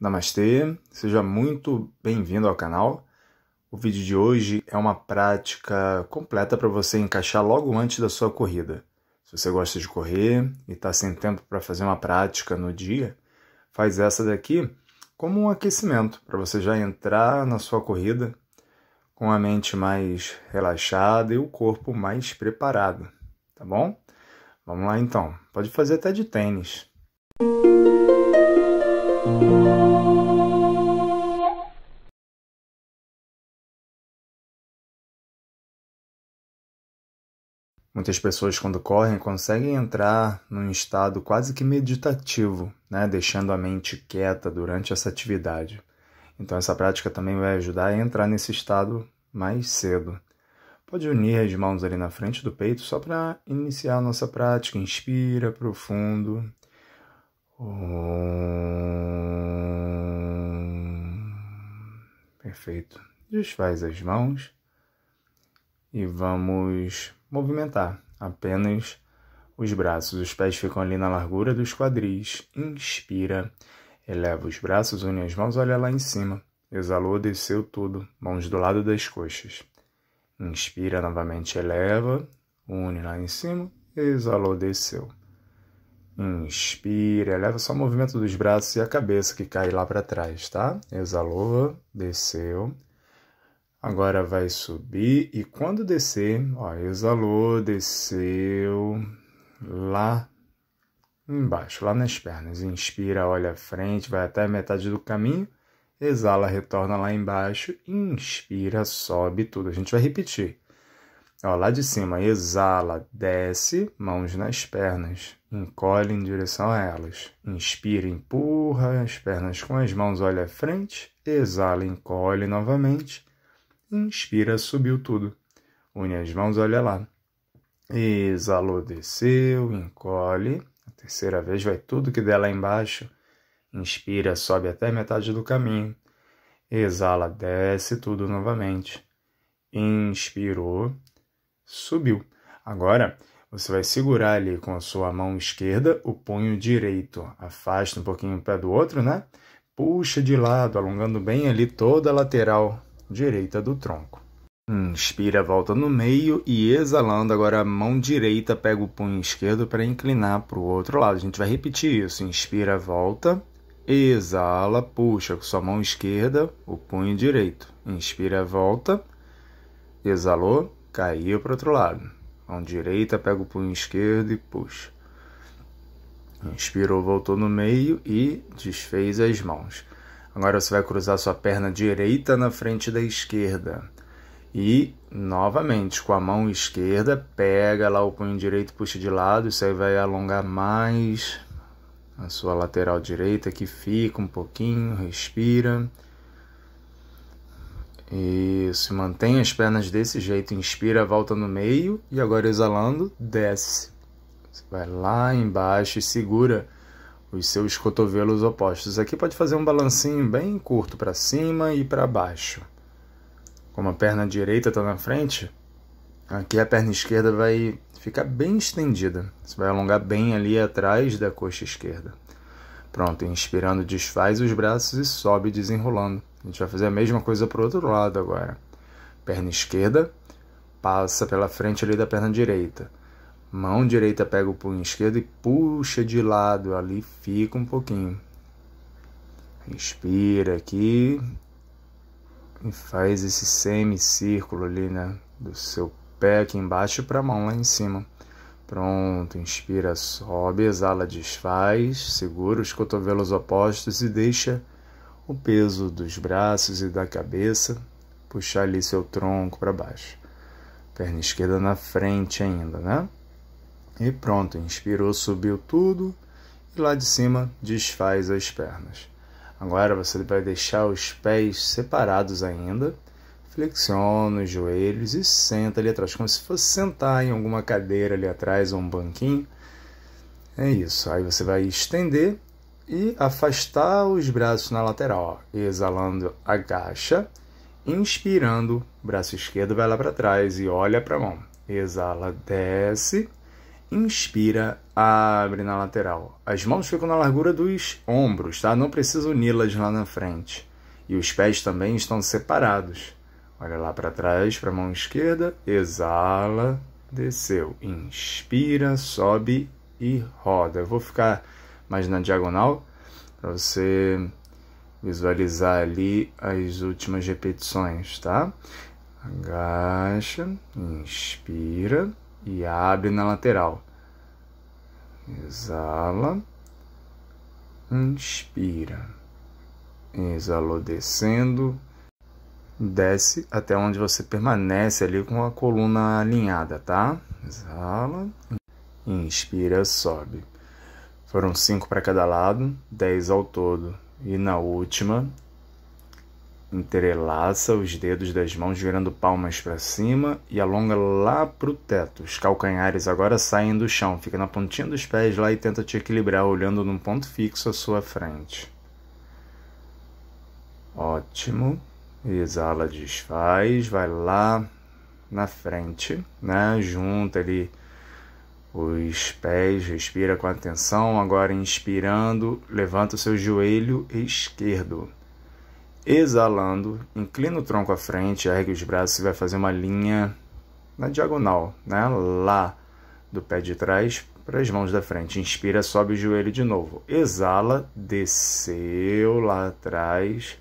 Namastê, seja muito bem-vindo ao canal. O vídeo de hoje é uma prática completa para você encaixar logo antes da sua corrida. Se você gosta de correr e está sem tempo para fazer uma prática no dia, faz essa daqui como um aquecimento para você já entrar na sua corrida com a mente mais relaxada e o corpo mais preparado, tá bom? Vamos lá então. Pode fazer até de tênis. Muitas pessoas, quando correm, conseguem entrar num estado quase que meditativo, né? deixando a mente quieta durante essa atividade. Então, essa prática também vai ajudar a entrar nesse estado mais cedo. Pode unir as mãos ali na frente do peito só para iniciar a nossa prática. Inspira profundo. Perfeito. Desfaz as mãos e vamos movimentar apenas os braços. Os pés ficam ali na largura dos quadris. Inspira, eleva os braços, une as mãos, olha lá em cima. Exalou, desceu tudo, mãos do lado das coxas. Inspira novamente, eleva, une lá em cima, exalou, desceu. Inspira, eleva só o movimento dos braços e a cabeça que cai lá para trás, tá? Exalou, desceu. Agora vai subir e quando descer, ó, exalou, desceu lá embaixo, lá nas pernas. Inspira, olha a frente, vai até a metade do caminho. Exala, retorna lá embaixo. Inspira, sobe tudo. A gente vai repetir. Ó, lá de cima, exala, desce, mãos nas pernas, encolhe em direção a elas. Inspira, empurra as pernas com as mãos, olha a frente, exala, encolhe novamente. Inspira, subiu tudo. Une as mãos, olha lá. Exalou, desceu, encolhe. A terceira vez vai tudo que der lá embaixo. Inspira, sobe até metade do caminho. Exala, desce tudo novamente. Inspirou, subiu. Agora você vai segurar ali com a sua mão esquerda o punho direito. Afasta um pouquinho o pé do outro, né? Puxa de lado, alongando bem ali toda a lateral direita do tronco. Inspira, volta no meio e exalando. Agora a mão direita pega o punho esquerdo para inclinar para o outro lado. A gente vai repetir isso. Inspira, volta, exala, puxa com sua mão esquerda o punho direito. Inspira, volta, exalou, caiu para o outro lado. Mão direita pega o punho esquerdo e puxa. Inspirou, voltou no meio e desfez as mãos. Agora você vai cruzar sua perna direita na frente da esquerda. E, novamente, com a mão esquerda, pega lá o punho direito, puxa de lado. Isso aí vai alongar mais a sua lateral direita, que fica um pouquinho, respira. Isso, mantém as pernas desse jeito, inspira, volta no meio e agora exalando, desce. Você vai lá embaixo e segura os seus cotovelos opostos. Aqui pode fazer um balancinho bem curto para cima e para baixo. Como a perna direita está na frente, aqui a perna esquerda vai ficar bem estendida. Você vai alongar bem ali atrás da coxa esquerda. Pronto, inspirando, desfaz os braços e sobe desenrolando. A gente vai fazer a mesma coisa para o outro lado agora. Perna esquerda passa pela frente ali da perna direita Mão direita pega o punho esquerdo e puxa de lado. Ali fica um pouquinho. Inspira aqui e faz esse semicírculo ali, né? Do seu pé aqui embaixo para a mão lá em cima. Pronto, inspira, sobe, exala, desfaz, segura os cotovelos opostos e deixa o peso dos braços e da cabeça puxar ali seu tronco para baixo. Perna esquerda na frente ainda, né? E pronto, inspirou, subiu tudo e lá de cima desfaz as pernas. Agora você vai deixar os pés separados ainda, flexiona os joelhos e senta ali atrás, como se fosse sentar em alguma cadeira ali atrás ou um banquinho. É isso. Aí você vai estender e afastar os braços na lateral. Ó. Exalando, agacha. Inspirando, braço esquerdo vai lá para trás e olha para a mão. Exala, desce inspira, abre na lateral. As mãos ficam na largura dos ombros, tá? Não precisa uni-las lá na frente. E os pés também estão separados. Olha lá para trás, para a mão esquerda, exala, desceu. Inspira, sobe e roda. Eu vou ficar mais na diagonal para você visualizar ali as últimas repetições, tá? Agacha, inspira, e abre na lateral. Exala, inspira. Exalou descendo, desce até onde você permanece ali com a coluna alinhada, tá? Exala, inspira, sobe. Foram cinco para cada lado, dez ao todo. E na última, Entrelaça os dedos das mãos virando palmas para cima e alonga lá para o teto. Os calcanhares agora saem do chão, fica na pontinha dos pés lá e tenta te equilibrar olhando num ponto fixo à sua frente. Ótimo. Exala, desfaz, vai lá na frente, né? Junta ali os pés, respira com atenção. Agora inspirando, levanta o seu joelho esquerdo Exalando, inclina o tronco à frente, ergue os braços e vai fazer uma linha na diagonal, né? Lá do pé de trás para as mãos da frente. Inspira, sobe o joelho de novo. Exala, desceu lá atrás.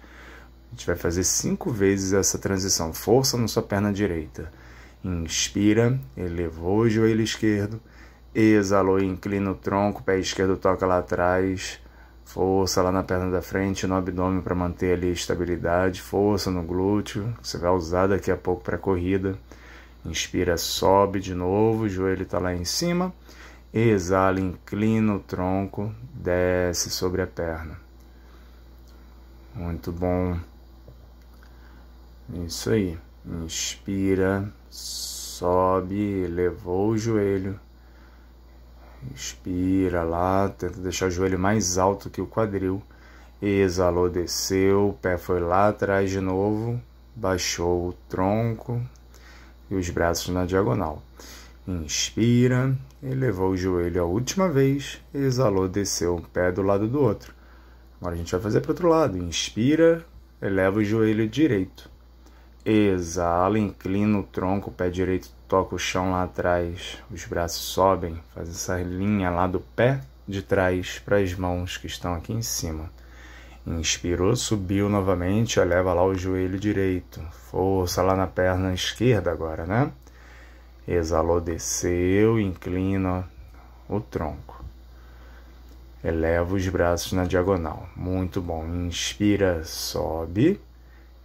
A gente vai fazer cinco vezes essa transição. Força na sua perna direita. Inspira, elevou o joelho esquerdo. Exalou, inclina o tronco, pé esquerdo toca lá atrás. Força lá na perna da frente, no abdômen para manter ali a estabilidade, força no glúteo, que você vai usar daqui a pouco para a corrida. Inspira, sobe de novo, o joelho está lá em cima. Exala, inclina o tronco, desce sobre a perna. Muito bom. Isso aí. Inspira, sobe, levou o joelho. Inspira lá, tenta deixar o joelho mais alto que o quadril. Exalou, desceu, o pé foi lá atrás de novo, baixou o tronco e os braços na diagonal. Inspira, elevou o joelho a última vez, exalou, desceu pé do lado do outro. Agora a gente vai fazer para o outro lado. Inspira, eleva o joelho direito. Exala, inclina o tronco, o pé direito toca o chão lá atrás, os braços sobem, faz essa linha lá do pé de trás para as mãos que estão aqui em cima. Inspirou, subiu novamente, eleva lá o joelho direito. Força lá na perna esquerda agora, né? Exalou, desceu, inclina o tronco. Eleva os braços na diagonal. Muito bom. Inspira, sobe.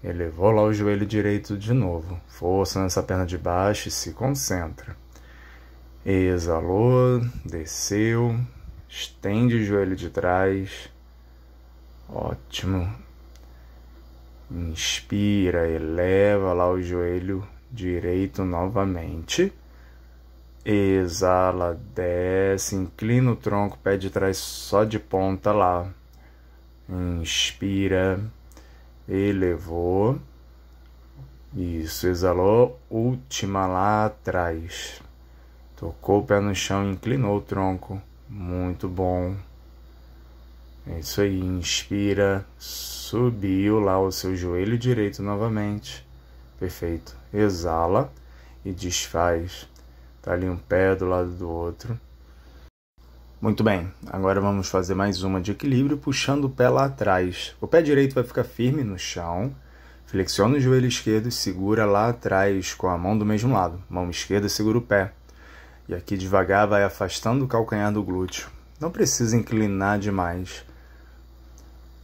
Elevou lá o joelho direito de novo. Força nessa perna de baixo e se concentra. Exalou, desceu, estende o joelho de trás. Ótimo. Inspira, eleva lá o joelho direito novamente. Exala, desce, inclina o tronco, pé de trás só de ponta lá. Inspira elevou, isso, exalou, última lá atrás, tocou o pé no chão, inclinou o tronco, muito bom. É isso aí, inspira, subiu lá o seu joelho direito novamente. Perfeito. Exala e desfaz. Tá ali um pé do lado do outro. Muito bem, agora vamos fazer mais uma de equilíbrio, puxando o pé lá atrás. O pé direito vai ficar firme no chão, flexiona o joelho esquerdo e segura lá atrás com a mão do mesmo lado. Mão esquerda segura o pé. E aqui devagar vai afastando o calcanhar do glúteo. Não precisa inclinar demais.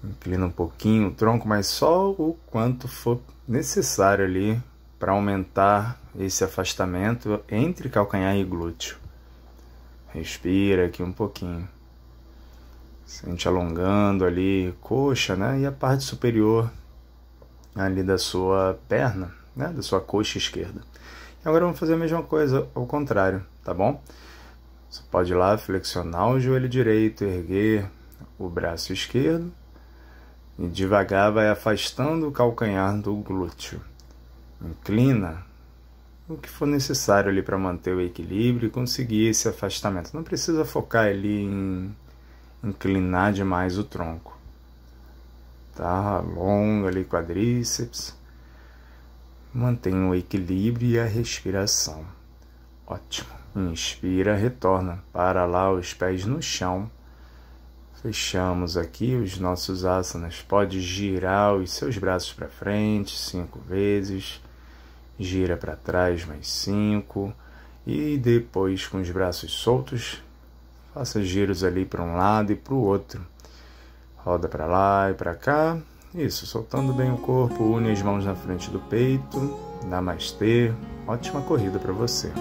Inclina um pouquinho o tronco, mas só o quanto for necessário ali para aumentar esse afastamento entre calcanhar e glúteo. Respira aqui um pouquinho. Sente alongando ali coxa, né? E a parte superior ali da sua perna, né? Da sua coxa esquerda. E agora vamos fazer a mesma coisa ao contrário, tá bom? Você pode ir lá flexionar o joelho direito, erguer o braço esquerdo e devagar vai afastando o calcanhar do glúteo. Inclina o que for necessário ali para manter o equilíbrio e conseguir esse afastamento. Não precisa focar ali em inclinar demais o tronco. Tá? Alonga ali quadríceps. Mantenha o equilíbrio e a respiração. Ótimo. Inspira, retorna. Para lá os pés no chão. Fechamos aqui os nossos asanas. Pode girar os seus braços para frente cinco vezes gira para trás mais cinco e depois com os braços soltos, faça giros ali para um lado e para o outro. Roda para lá e para cá. Isso, soltando bem o corpo, une as mãos na frente do peito. Namastê. Ótima corrida para você.